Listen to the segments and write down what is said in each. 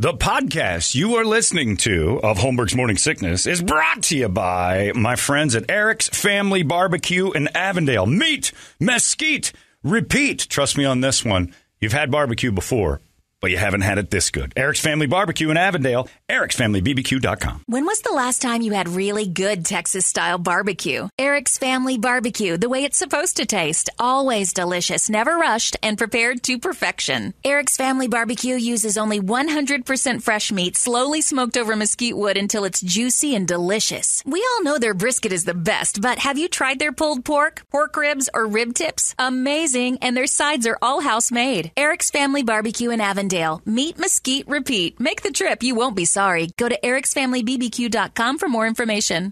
The podcast you are listening to of Holmberg's Morning Sickness is brought to you by my friends at Eric's Family Barbecue in Avondale. Meet mesquite, repeat. Trust me on this one. You've had barbecue before but you haven't had it this good. Eric's Family Barbecue in Avondale, ericsfamilybbq.com. When was the last time you had really good Texas style barbecue? Eric's Family Barbecue, the way it's supposed to taste, always delicious, never rushed, and prepared to perfection. Eric's Family Barbecue uses only 100% fresh meat, slowly smoked over mesquite wood until it's juicy and delicious. We all know their brisket is the best, but have you tried their pulled pork, pork ribs, or rib tips? Amazing, and their sides are all house made. Eric's Family Barbecue in Avondale Glendale. Meet Mesquite Repeat. Make the trip. You won't be sorry. Go to Eric'sFamilyBBQ.com for more information.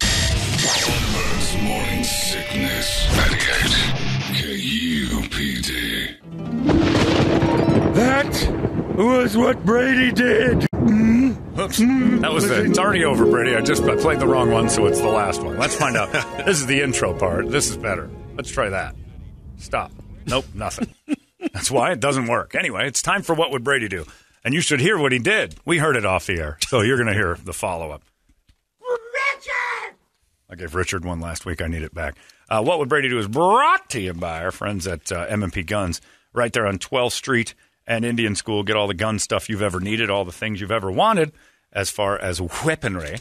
Morning Sickness. KUPD. That was what Brady did. Hmm? Oops. That was the, it's hmm? already over, Brady. I just I played the wrong one, so it's the last one. Let's find out. this is the intro part. This is better. Let's try that. Stop. Nope, nothing. That's why it doesn't work. Anyway, it's time for what would Brady do? And you should hear what he did. We heard it off the air, so you're going to hear the follow up. Richard! I gave Richard one last week. I need it back. Uh, what would Brady do is brought to you by our friends at uh, M&P Guns right there on 12th Street and Indian School. Get all the gun stuff you've ever needed, all the things you've ever wanted as far as weaponry.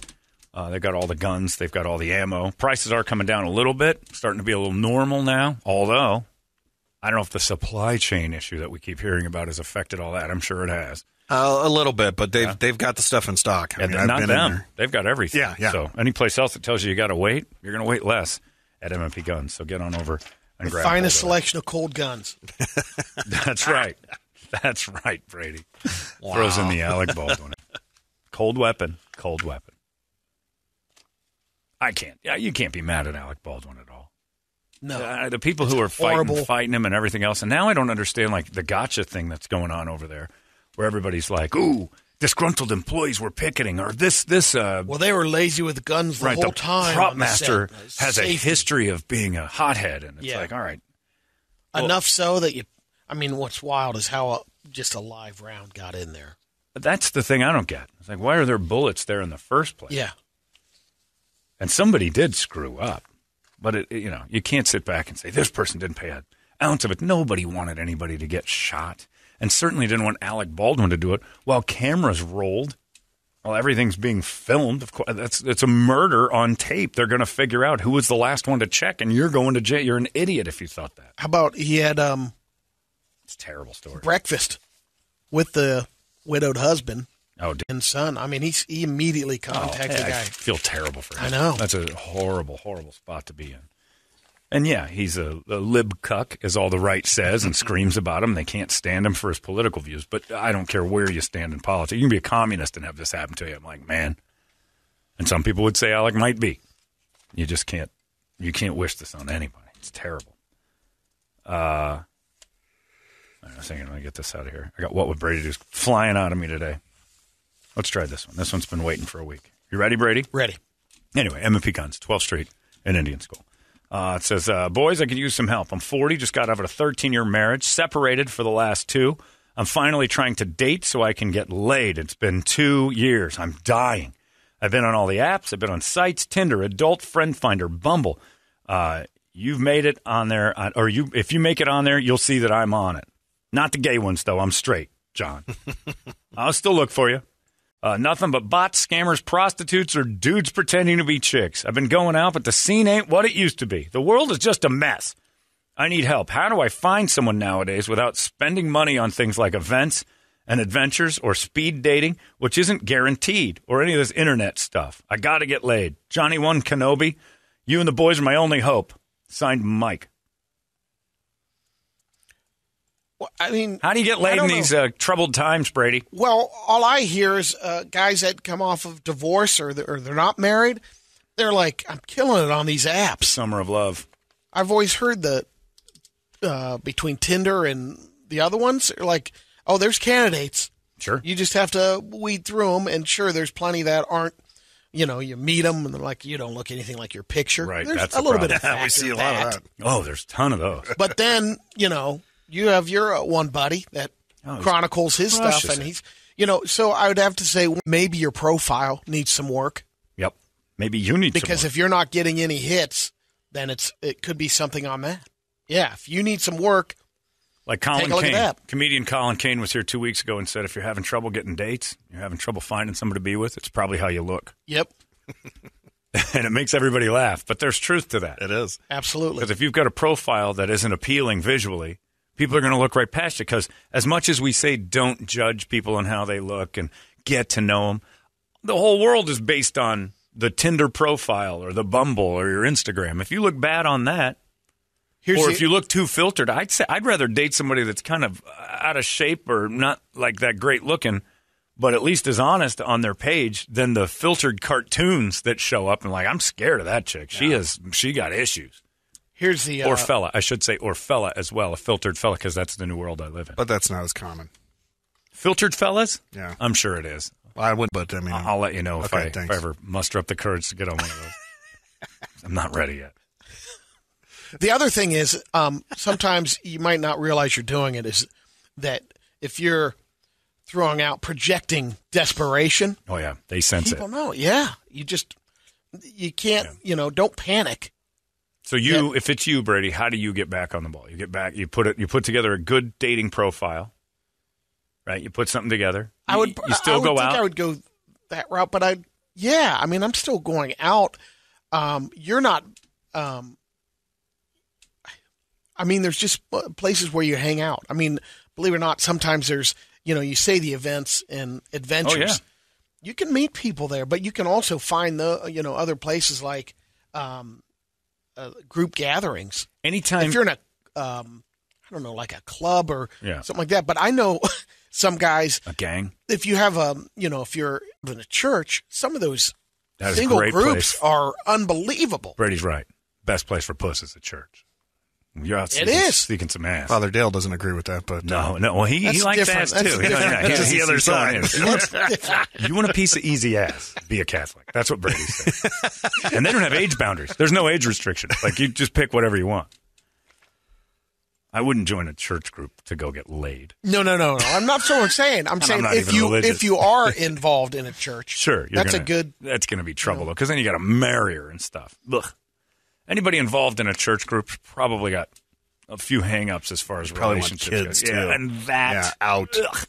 Uh, they've got all the guns, they've got all the ammo. Prices are coming down a little bit, starting to be a little normal now, although I don't know if the supply chain issue that we keep hearing about has affected all that. I'm sure it has. Uh, a little bit, but they've yeah. they've got the stuff in stock. I yeah, mean, not them. They've got everything. Yeah, yeah. So any place else that tells you you got to wait, you're going to wait less at MMP Guns. So get on over and the grab finest selection of cold guns. That's right. That's right, Brady. Wow. Throws in the Alec Baldwin. cold weapon. Cold weapon. I can't. You can't be mad at Alec Baldwin at all. No, uh, the people who are fighting, fighting him and everything else. And now I don't understand like the gotcha thing that's going on over there, where everybody's like, "Ooh, disgruntled employees were picketing," or this, this. Uh, well, they were lazy with guns the right, whole the time. Prop master has Safety. a history of being a hothead, and it's yeah. like, all right, well, enough so that you. I mean, what's wild is how a, uh, just a live round got in there. That's the thing I don't get. It's like, why are there bullets there in the first place? Yeah. And somebody did screw up. But it, it, you know, you can't sit back and say this person didn't pay an ounce of it. Nobody wanted anybody to get shot, and certainly didn't want Alec Baldwin to do it while cameras rolled. While everything's being filmed, of course, that's it's a murder on tape. They're going to figure out who was the last one to check, and you're going to jail. You're an idiot if you thought that. How about he had um, it's a terrible story. Breakfast with the widowed husband Oh, dear. and son. I mean, he's, he immediately oh, contacted oh, the guy. I feel terrible for him. I know. That's a horrible, horrible spot to be in. And yeah, he's a, a lib cuck, as all the right says and screams about him. They can't stand him for his political views. But I don't care where you stand in politics. You can be a communist and have this happen to you. I'm like, man. And some people would say Alec might be. You just can't. You can't wish this on anybody. It's terrible. Uh, I was thinking, let me get this out of here. I got what would Brady do flying out of me today. Let's try this one. This one's been waiting for a week. You ready, Brady? Ready. Anyway, M M&P Guns, 12th Street in Indian School. Uh, it says, uh, Boys, I could use some help. I'm 40, just got out of a 13 year marriage, separated for the last two. I'm finally trying to date so I can get laid. It's been two years. I'm dying. I've been on all the apps, I've been on sites Tinder, Adult Friend Finder, Bumble. Uh, you've made it on there, uh, or you if you make it on there, you'll see that I'm on it. Not the gay ones, though. I'm straight, John. I'll still look for you. Uh, nothing but bots, scammers, prostitutes, or dudes pretending to be chicks. I've been going out, but the scene ain't what it used to be. The world is just a mess. I need help. How do I find someone nowadays without spending money on things like events and adventures or speed dating, which isn't guaranteed, or any of this internet stuff? I got to get laid. Johnny One Kenobi, you and the boys are my only hope. Signed Mike. I mean, how do you get laid in these uh, troubled times, Brady? Well, all I hear is uh, guys that come off of divorce or they're, or they're not married. They're like, I'm killing it on these apps. Summer of Love. I've always heard that uh, between Tinder and the other ones, like, oh, there's candidates. Sure. You just have to weed through them, and sure, there's plenty that aren't. You know, you meet them, and they're like, you don't look anything like your picture. Right. There's that's a little problem. bit of we see a lot of that. Oh, there's a ton of those. But then, you know, you have your uh, one buddy that oh, chronicles his stuff, and he's you know. So I would have to say maybe your profile needs some work. Yep, maybe you need because if you're not getting any hits, then it's it could be something on that. Yeah, if you need some work, like Colin Kane, comedian Colin Kane was here two weeks ago and said, if you're having trouble getting dates, you're having trouble finding somebody to be with, it's probably how you look. Yep. and it makes everybody laugh, but there's truth to that. It is absolutely because if you've got a profile that isn't appealing visually, people are going to look right past you because as much as we say don't judge people on how they look and get to know them, the whole world is based on the Tinder profile or the Bumble or your Instagram. If you look bad on that, Here's or the, if you look too filtered, I'd say I'd rather date somebody that's kind of out of shape or not like that great looking, but at least is honest on their page than the filtered cartoons that show up and like I'm scared of that chick. She yeah. is she got issues. Here's the uh, or fella. I should say or fella as well, a filtered fella, because that's the new world I live in. But that's not as common. Filtered fellas? Yeah, I'm sure it is. Well, I would, but I mean, I'll, let you know if, I, if, I, ever muster up the courage to get on one of those. I'm not ready yet. The other thing is, um, sometimes you might not realize you're doing it. Is that if you're throwing out, projecting desperation? Oh yeah, they sense people it. People know. Yeah, you just you can't. Yeah. You know, don't panic. So you, if it's you, Brady, how do you get back on the ball? You get back. You put it. You put together a good dating profile, right? You put something together. I would. You, you still would go out. I would go that route, but I. Yeah, I mean, I'm still going out. Um, you're not. Um, I mean, there's just places where you hang out. I mean, believe it or not, sometimes there's you know you say the events and adventures. Oh, yeah. You can meet people there, but you can also find the you know other places like um, uh, group gatherings. Anytime if you're in a, um, I don't know, like a club or yeah. something like that. But I know some guys, a gang. If you have a, um, you know, if you're in a church, some of those single groups place. are unbelievable. Brady's right. Best place for puss is the church. You're out it is. speaking some ass. Father Dale doesn't agree with that, but no, uh, no. Well, he, he likes different. ass too. Yeah, he's the other side. you want a piece of easy ass? Be a Catholic. That's what Brady said. and they don't have age boundaries. There's no age restriction. Like you just pick whatever you want. I wouldn't join a church group to go get laid. No, no, no, no. I'm not so what I'm saying. I'm saying I'm if you religious. if you are involved in a church, sure, that's gonna, a good. That's going to be trouble you know. though, because then you got to marry her and stuff. Ugh anybody involved in a church group probably got a few hangups as far as probably relationships kids go. Too. Yeah, and that yeah, out. Ugh.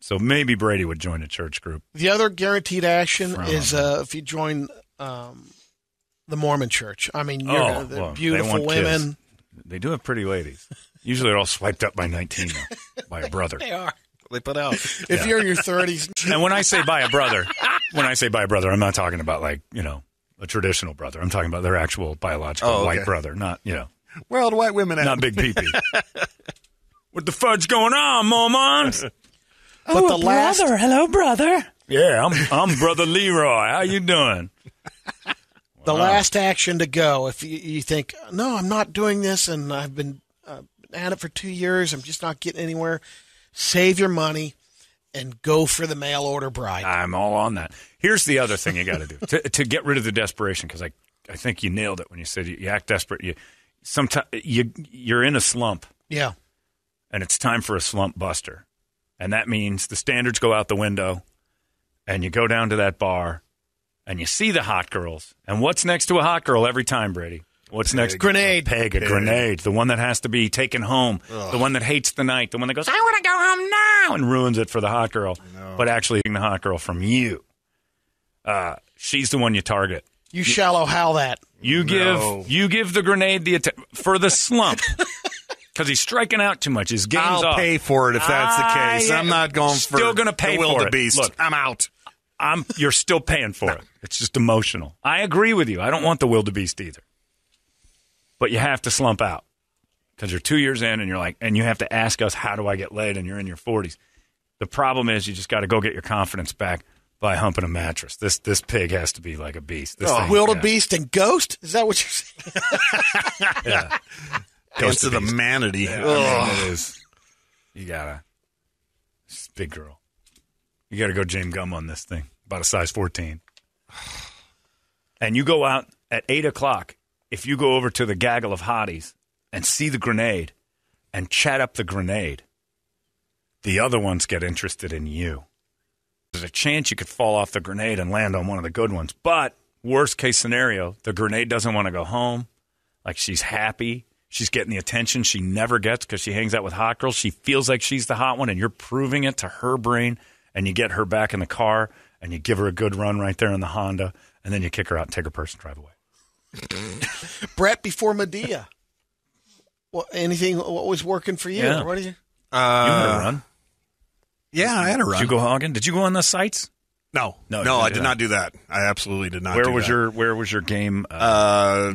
So maybe Brady would join a church group. The other guaranteed action From. is uh, if you join um, the Mormon Church. I mean, you're oh, well, beautiful they women. Kids. They do have pretty ladies. Usually, they're all swiped up by nineteen by a brother. they are. They put out. If yeah. you're in your thirties, and when I say by a brother, when I say by a brother, I'm not talking about like you know a traditional brother. I'm talking about their actual biological oh, okay. white brother, not you know. world the white women Not Big Peepee. what the fudge going on, Mormons? oh, brother! Last... Hello, brother. Yeah, I'm I'm brother Leroy. How you doing? the wow. last action to go. If you, you, think, no, I'm not doing this, and I've been uh, at it for two years, I'm just not getting anywhere. Save your money, and go for the mail order bride. I'm all on that. Here's the other thing you got to do to, get rid of the desperation because I I think you nailed it when you said you, you act desperate. You sometimes you you're in a slump. Yeah, and it's time for a slump buster, and that means the standards go out the window, and you go down to that bar, and you see the hot girls. And what's next to a hot girl every time, Brady? What's Peg. next? Grenade. A peg, a peg. grenade. The one that has to be taken home. Ugh. The one that hates the night. The one that goes, I want to go home now and ruins it for the hot girl, but actually the hot girl from you. Uh, she's the one you target. You shallow how that. You give No. you give the grenade the atta- for the slump because he's striking out too much. His game's I'll off. pay for it if that's the ah, case. I'm not going for still gonna pay the for it. beast. Look. I'm out. I'm you're still paying for it. It's just emotional. I agree with you. I don't want the wildebeest either. But you have to slump out because you're two years in and you're like, and you have to ask us, how do I get laid? And you're in your 40s. The problem is you just got to go get your confidence back by humping a mattress. This this pig has to be like a beast. This oh, wildebeest yeah. and ghost? Is that what you're saying? yeah. Ghost of the manatee. Yeah, I mean, it is. You gotta. This big girl. You gotta go James Gum on this thing. About a size 14. And you go out at 8 o'clock. If you go over to the gaggle of hotties and see the grenade and chat up the grenade, the other ones get interested in you. There's a chance you could fall off the grenade and land on one of the good ones. But worst case scenario, the grenade doesn't want to go home. Like she's happy. She's getting the attention she never gets because she hangs out with hot girls. She feels like she's the hot one, and you're proving it to her brain. And you get her back in the car and you give her a good run right there in the Honda, and then you kick her out and take her purse and drive away. Brett before Medea. What, anything? What was working for you? Yeah. What did you? Uh, you had a run. Yeah, I had a run. Did you go hogging? Did you go on the sites? No, no, no. I did that. not do that. I absolutely did not. Where was that. your Where was your game uh,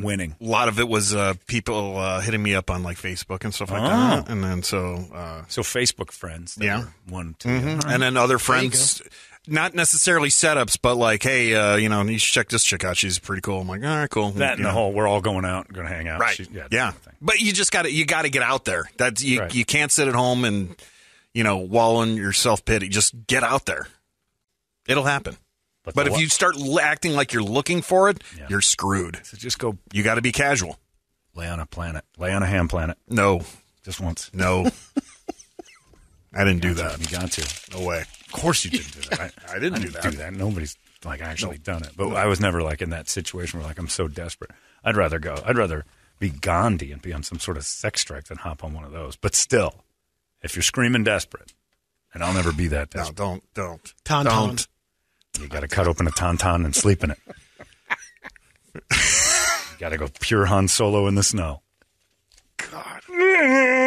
uh, winning? A lot of it was uh, people uh, hitting me up on like Facebook and stuff like oh. that, and then so uh, so Facebook friends. Yeah, one, mm-hmm. and then other friends not necessarily setups, but like, hey, uh, you know, you should check this chick out. She's pretty cool. I'm like, all right, cool. That and the whole we're all going out, going to hang out, right? She, yeah, yeah. but you just got to you got to get out there. That you right. you can't sit at home and you know wallow in your self pity. Just get out there. It'll happen. But, but if what? you start acting like you're looking for it, yeah. you're screwed. So just go. You got to be casual. Lay on a planet. Lay on a ham planet. No, just once. No, I didn't do that. To. You got to. No way course you didn't do that. I, I didn't, I didn't do, that. do, that. Nobody's like actually done it. But I was never like in that situation where like I'm so desperate. I'd rather go. I'd rather be Gandhi and be on some sort of sex strike than hop on one of those. But still, if you're screaming desperate, and I'll never be that desperate. No, don't, don't, tauntaun. Don't. You got to cut open a tauntaun and sleep in it. you got to go pure Han Solo in the snow. God.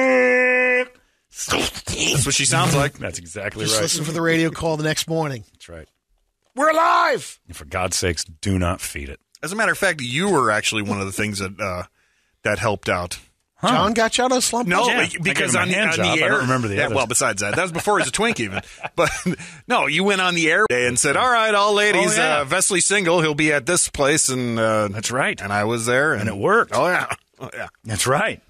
That's what she sounds like. That's exactly Just right. Listen for the radio call the next morning. That's right. We're alive. And for God's sakes, do not feed it. As a matter of fact, you were actually one of the things that uh, that helped out. Huh. John got you out of a slump. No, yeah. because on, the, on the air, I don't remember the. Yeah, well, besides that, that was before he was a twink, even. But no, you went on the air day and said, "All right, all ladies, oh, yeah. uh, Vesley single. He'll be at this place." And uh, that's right. And I was there, and, and it worked. Oh yeah, oh, yeah, that's right.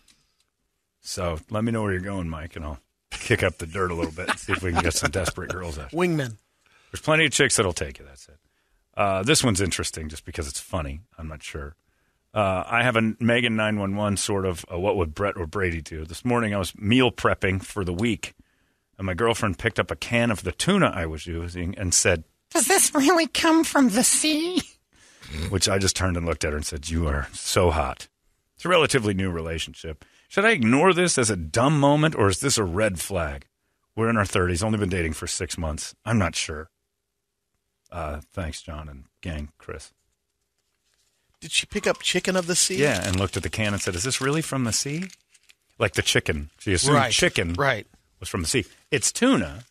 So let me know where you're going, Mike, and I'll kick up the dirt a little bit and see if we can get some desperate girls out. Wingmen. There's plenty of chicks that'll take you. That's it. Uh, this one's interesting just because it's funny. I'm not sure. Uh, I have a Megan 911 sort of uh, what would Brett or Brady do? This morning I was meal prepping for the week, and my girlfriend picked up a can of the tuna I was using and said, Does this really come from the sea? Which I just turned and looked at her and said, You are so hot. It's a relatively new relationship. Should I ignore this as a dumb moment or is this a red flag? We're in our 30s, only been dating for six months. I'm not sure. Uh, thanks, John and gang, Chris. Did she pick up chicken of the sea? Yeah, and looked at the can and said, Is this really from the sea? Like the chicken. She assumed right. chicken right. was from the sea. It's tuna.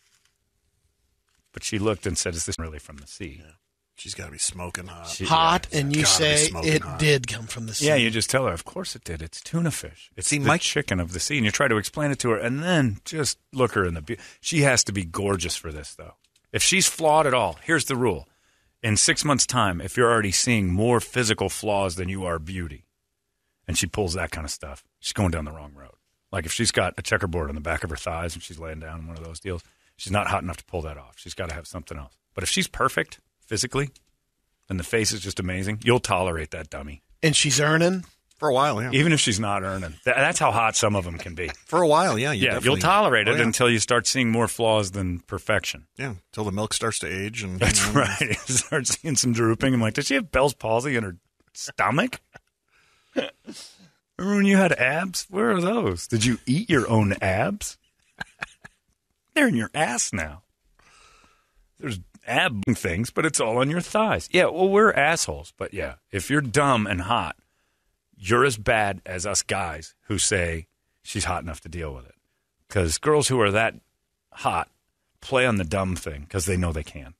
But she looked and said, Is this really from the sea? Yeah. She's got to be smoking hot. She, hot, yeah, and you say it hot. did come from the sea. Yeah, you just tell her, of course it did. It's tuna fish. It's See, the Mike, chicken of the sea. And you try to explain it to her, and then just look her in the. Be- she has to be gorgeous for this, though. If she's flawed at all, here's the rule: in six months' time, if you're already seeing more physical flaws than you are beauty, and she pulls that kind of stuff, she's going down the wrong road. Like if she's got a checkerboard on the back of her thighs and she's laying down in one of those deals, she's not hot enough to pull that off. She's got to have something else. But if she's perfect, physically, and the face is just amazing, you'll tolerate that dummy. And she's earning for a while, yeah. Even if she's not earning, that's how hot some of them can be. For a while, yeah, you yeah, you'll tolerate it Oh, yeah. until you start seeing more flaws than perfection. yeah, until the milk starts to age, and That's you know, right. You start seeing some drooping. I'm like, does she have Bell's palsy in her stomach? Remember when you had abs? Where are those? Did you eat your own abs? They're in your ass now. There's ab things, but it's all on your thighs. Yeah, well, we're assholes, but yeah, if you're dumb and hot, you're as bad as us guys who say she's hot enough to deal with it. Because girls who are that hot play on the dumb thing because they know they can.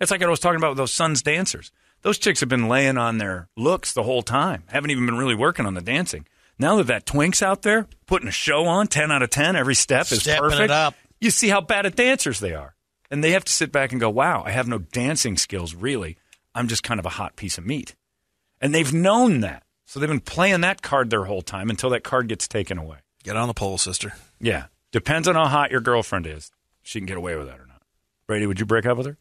It's like I was talking about with those Suns dancers. Those chicks have been laying on their looks the whole time, haven't even been really working on the dancing. Now that that twink's out there putting a show on, ten out of ten, every step is Stepping perfect. You see how bad at dancers they are. And they have to sit back and go, wow, I have no dancing skills, really. I'm just kind of a hot piece of meat. And they've known that. So they've been playing that card their whole time until that card gets taken away. Get on the pole, sister. Yeah. Depends on how hot your girlfriend is. She can get away with that or not. Brady, would you break up with her?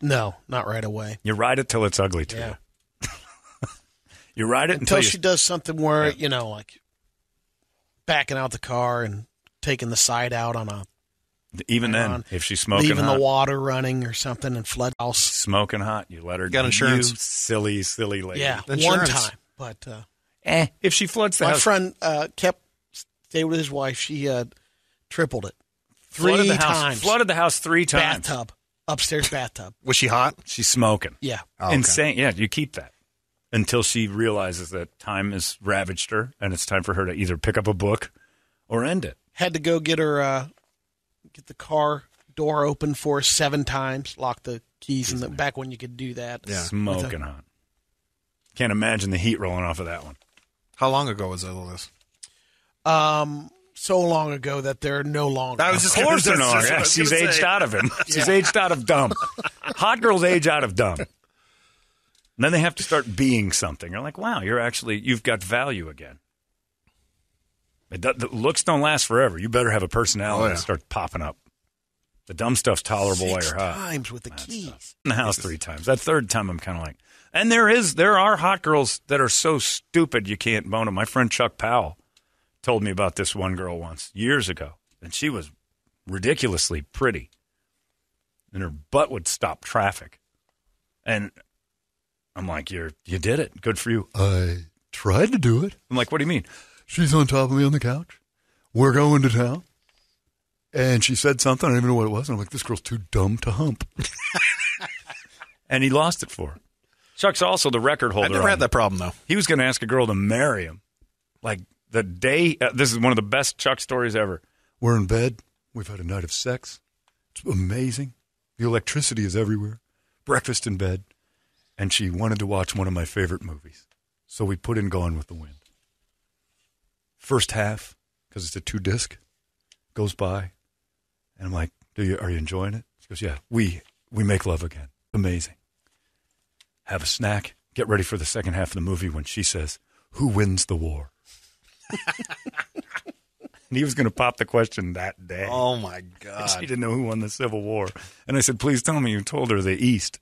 No, not right away. You ride it till it's ugly to yeah. you. you ride it until, until she you... does something where, yeah. you know, like backing out the car and taking the side out on a even then, on, if she's smoking, leaving the water running or something, and flood house smoking hot, you let her. Got insurance, you silly, silly lady. Yeah, insurance. one time, but uh, eh, if she floods the my house, friend uh, kept stay with his wife. She uh, tripled it three flooded the house, times. Flooded the house three times. Bathtub upstairs bathtub. Was she hot? She's smoking. Yeah, oh, okay. insane. Yeah, you keep that until she realizes that time has ravaged her and it's time for her to either pick up a book or end it. Had to go get her uh, get the car door open for us seven times, lock the keys in the back when you could do that. Yeah, smoking hot. Can't imagine the heat rolling off of that one. How long ago was all this? Um, so long ago that they're no longer. I was just of course they're no longer. Yeah, she's say. aged out of him. She's yeah. aged out of dumb. Hot girls age out of dumb. And then they have to start being something. They're like, wow, you're actually you've got value again. It, the, the looks don't last forever. You better have a personality oh, yeah. that starts popping up. The dumb stuff's tolerable Six while you're hot. times with the That's keys. Tough. In the house three times. That third time, I'm kind of like, and there is there are hot girls that are so stupid you can't bone them. My friend Chuck Powell told me about this one girl once years ago, and she was ridiculously pretty, and her butt would stop traffic, and I'm like, you're you did it, good for you. I tried to do it. I'm like, what do you mean? She's on top of me on the couch. We're going to town. And she said something. I don't even know what it was. And I'm like, this girl's too dumb to hump. and he lost it for her. Chuck's also the record holder. I never had that problem, though. He was going to ask a girl to marry him. Like the day, uh, this is one of the best Chuck stories ever. We're in bed. We've had a night of sex. It's amazing. The electricity is everywhere. Breakfast in bed. And she wanted to watch one of my favorite movies. So we put in Gone with the Wind first half because it's a two disc goes by, and I'm like, "Do you are you enjoying it?" She goes, "Yeah, we we make love again. Amazing." Have a snack. Get ready for the second half of the movie when she says, "Who wins the war?" and he was going to pop the question that day. Oh my god! She didn't know who won the Civil War, and I said, "Please tell me you told her the East."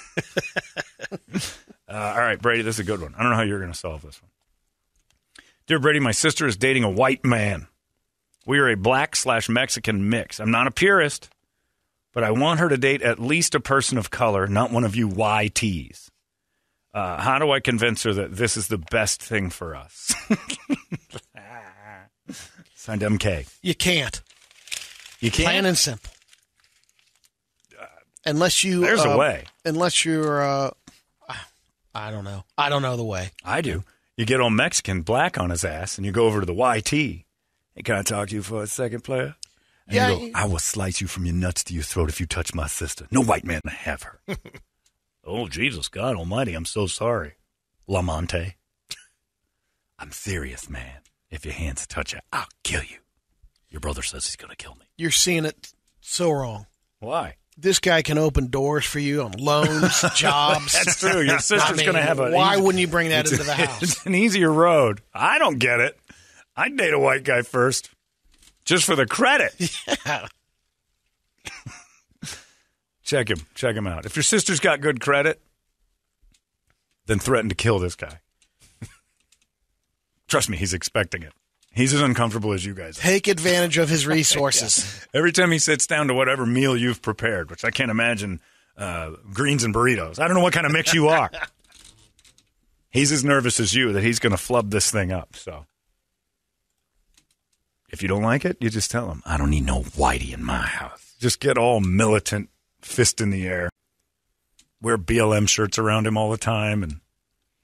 uh, all right, Brady, this is a good one. I don't know how you're going to solve this one. Dear Brady, my sister is dating a white man. We are a black slash Mexican mix. I'm not a purist, but I want her to date at least a person of color, not one of you YTs. Uh, how do I convince her that this is the best thing for us? Signed MK. You can't. You can't. Plain and simple. Uh, unless you. There's uh, a way. Unless you're. Uh, I don't know. I don't know the way. I do. You get old Mexican black on his ass, and you go over to the YT. Hey, can I talk to you for a second, player? And yeah, go, I will slice you from your nuts to your throat if you touch my sister. No white man to have her. oh, Jesus, God Almighty, I'm so sorry. Lamonte. I'm serious, man. If your hands touch her, I'll kill you. Your brother says he's going to kill me. You're seeing it so wrong. Why? this guy can open doors for you on loans, jobs. That's true. Your sister's I mean, going to have a. Why wouldn't you bring that into the house? It's an easier road. I don't get it. I'd date a white guy first, just for the credit. Yeah. check him. Check him out. If your sister's got good credit, then threaten to kill this guy. Trust me, he's expecting it. He's as uncomfortable as you guys. Are. Take advantage of his resources. yeah. Every time he sits down to whatever meal you've prepared, which I can't imagine uh, greens and burritos. I don't know what kind of mix you are. he's as nervous as you that he's going to flub this thing up. So if you don't like it, you just tell him, I don't need no whitey in my house. Just get all militant, fist in the air, wear BLM shirts around him all the time, and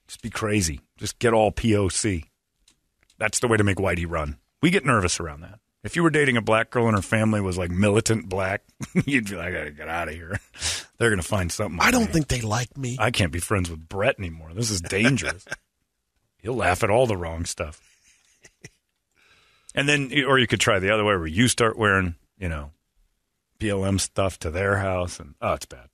just be crazy. Just get all POC. That's the way to make Whitey run. We get nervous around that. If you were dating a black girl and her family was like militant black, you'd be like, I gotta get out of here. They're gonna find something. I don't me. think they like me. I can't be friends with Brett anymore. This is dangerous. He'll laugh at all the wrong stuff. And then, or you could try the other way where you start wearing, you know, PLM stuff to their house, and oh, it's bad.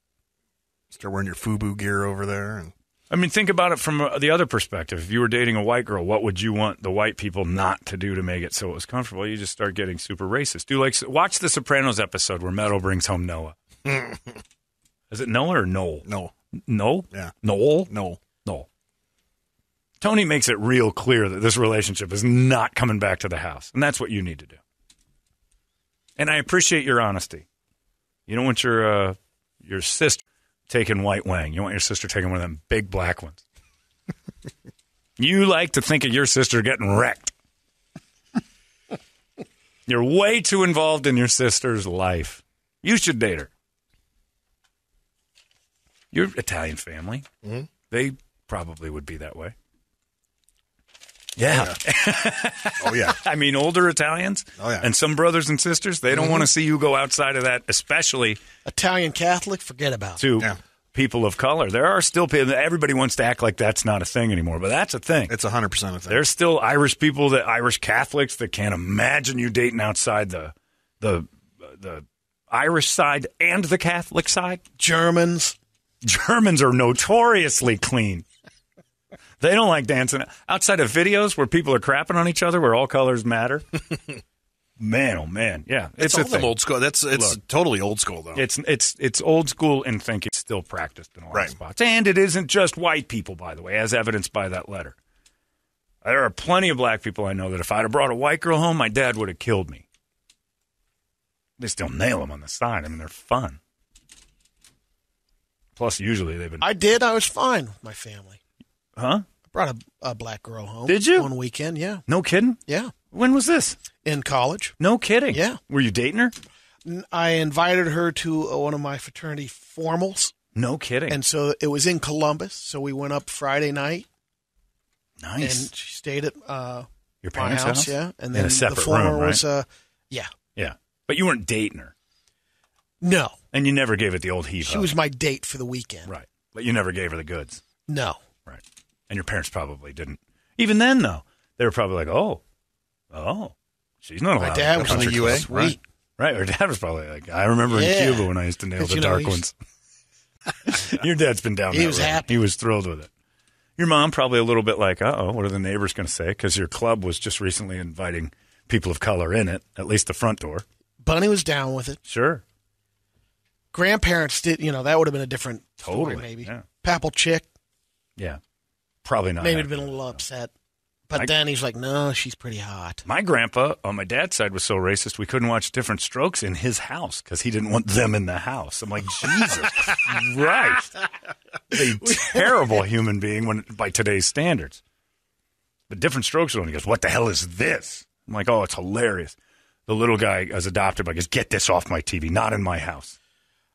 Start wearing your FUBU gear over there. And- I mean, think about it from uh, the other perspective. If you were dating a white girl, what would you want the white people not to do to make it so it was comfortable? You just start getting super racist. Do like watch the Sopranos episode where Meadow brings home Noah. Is it Noah or Noel? No. No? Yeah. Noel? No. No. Tony makes it real clear that this relationship is not coming back to the house. And that's what you need to do. And I appreciate your honesty. You don't want your uh, your sister taking White Wang. You want your sister taking one of them big black ones. you like to think of your sister getting wrecked. You're way too involved in your sister's life. You should date her. Your Italian family, mm-hmm. they probably would be that way. Yeah. Oh, yeah. I mean, older Italians oh, yeah. and some brothers and sisters, they don't mm-hmm. want to see you go outside of that, especially Italian Catholic, forget about to yeah. people of color. There are still people, everybody wants to act like that's not a thing anymore, but that's a thing. It's 100% a thing. There's still Irish people, that Irish Catholics that can't imagine you dating outside the, the, the Irish side and the Catholic side. Germans. Germans are notoriously clean. They don't like dancing. Outside of videos where people are crapping on each other, where all colors matter. man, oh man, yeah, it's, it's old school. That's it's Look, totally old school though. It's it's it's old school in thinking. It's still practiced in of spots, and it isn't just white people, by the way, as evidenced by that letter. There are plenty of black people I know that if I'd have brought a white girl home, my dad would have killed me. They still nail them on the side. I mean, they're fun. Plus, usually they've been. I did. I was fine with my family. Huh? Brought a, a black girl home. Did you? One weekend, yeah. No kidding? Yeah. When was this? In college. No kidding? Yeah. Were you dating her? I invited her to uh, one of my fraternity formals. No kidding. And so it was in Columbus. So we went up Friday night. Nice. And she stayed at uh, your parents' house, house, yeah. And then the former room, right? was, uh, yeah, yeah. But you weren't dating her. No. And you never gave it the old heave. She was my date for the weekend. Right. But you never gave her the goods. No. And your parents probably didn't. Even then, though, they were probably like, "Oh, oh, she's not allowed." My dad was in the UA, right? Right. Her dad was probably like, "I remember yeah. in Cuba when I used to nail the dark know, ones." your dad's been down. He was road. happy. He was thrilled with it. Your mom probably a little bit like, "Uh oh, what are the neighbors going to say?" Because your club was just recently inviting people of color in it, at least the front door. Bunny was down with it. Sure. Grandparents did, you know, that would have been a different totally, story, maybe. Yeah. Papal chick. Yeah. Probably not. Maybe have been a little upset. But I, then he's like, no, she's pretty hot. My grandpa on my dad's side was so racist, we couldn't watch different strokes in his house because he didn't want them in the house. I'm like, Jesus Christ. A terrible human being when, by today's standards. But different strokes when he goes, what the hell is this? I'm like, oh, it's hilarious. The little guy is adopted by goes, get this off my TV, not in my house.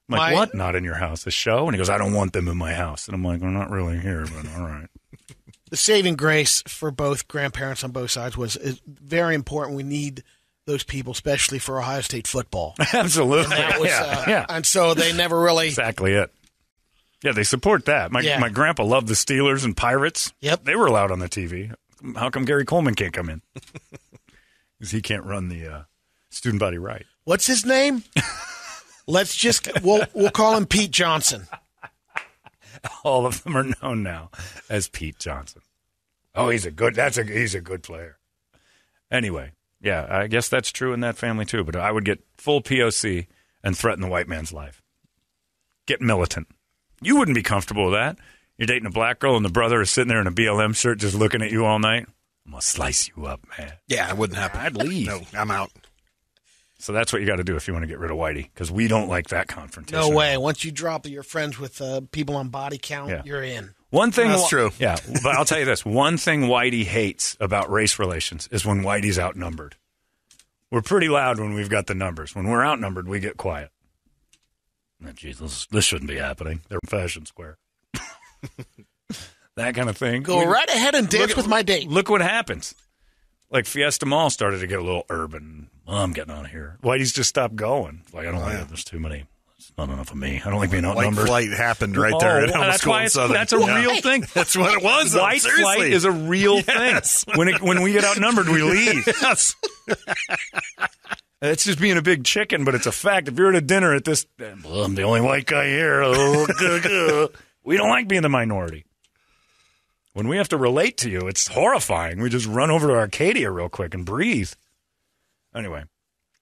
I'm like, my, what? Not in your house? A show? And he goes, I don't want them in my house. And I'm like, I'm not really here, but all right the saving grace for both grandparents on both sides was very important. We need those people, especially for Ohio State football. Absolutely. And was, yeah. Uh, yeah. And so they never really. exactly it. Yeah, they support that. My, yeah. my grandpa loved the Steelers and Pirates. Yep. They were allowed on the TV. How come Gary Coleman can't come in? Because he can't run the uh, student body right. What's his name? Let's just, we'll, we'll call him Pete Johnson. all of them are known now as Pete Johnson. Oh, he's a good. That's a he's a good player. Anyway, yeah, I guess that's true in that family too. But I would get full POC and threaten the white man's life. Get militant. You wouldn't be comfortable with that. You're dating a black girl, and the brother is sitting there in a BLM shirt, just looking at you all night. I'm gonna slice you up, man. Yeah, it wouldn't happen. I'd leave. no, I'm out. So that's what you got to do if you want to get rid of Whitey, because we don't like that confrontation. No way. Once you drop your friends with uh, people on body count, yeah. you're in. One thing that's true. Yeah, but I'll tell you this: one thing Whitey hates about race relations is when Whitey's outnumbered. We're pretty loud when we've got the numbers. When we're outnumbered, we get quiet. Jesus, this, this shouldn't be happening. They're fashion square. that kind of thing. Go we, right ahead and dance at, with my date. Look what happens. Like Fiesta Mall started to get a little urban I'm getting out of here. Whitey's just stopped going. like I don't like yeah. There's too many. It's not enough of me. I don't like being outnumbered. White flight happened right oh, there at that's why it's That's a yeah. real thing. that's what it was. White flight is a real yes. thing. When it, when we get outnumbered, we leave. yes. It's just being a big chicken, but it's a fact. If you're at a dinner at this, well, I'm the only white guy here. Oh, we don't like being the minority. When we have to relate to you, it's horrifying. We just run over to Arcadia real quick and breathe. Anyway,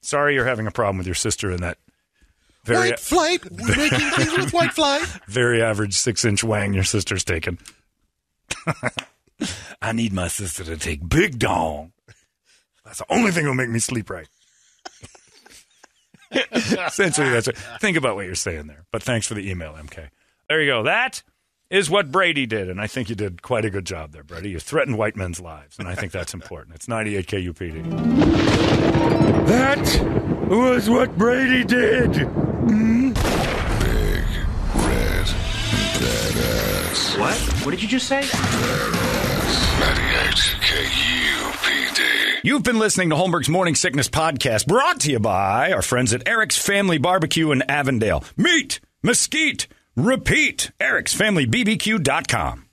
sorry you're having a problem with your sister in that very white flight, making things with white flight. Very average six inch wang your sister's taken. I need my sister to take big dong. That's the only thing that'll make me sleep right. Essentially, that's it. Think about what you're saying there. But thanks for the email, MK. There you go. That is what Brady did. And I think you did quite a good job there, Brady. You threatened white men's lives. And I think that's important. It's 98 KUPD. That was what Brady did. Mm-hmm. Big, red, badass. What? What did you just say? Badass. 98 KUPD. You've been listening to Holmberg's Morning Sickness Podcast, brought to you by our friends at Eric's Family Barbecue in Avondale. Meet mesquite, repeat. Eric'sFamilyBBQ.com.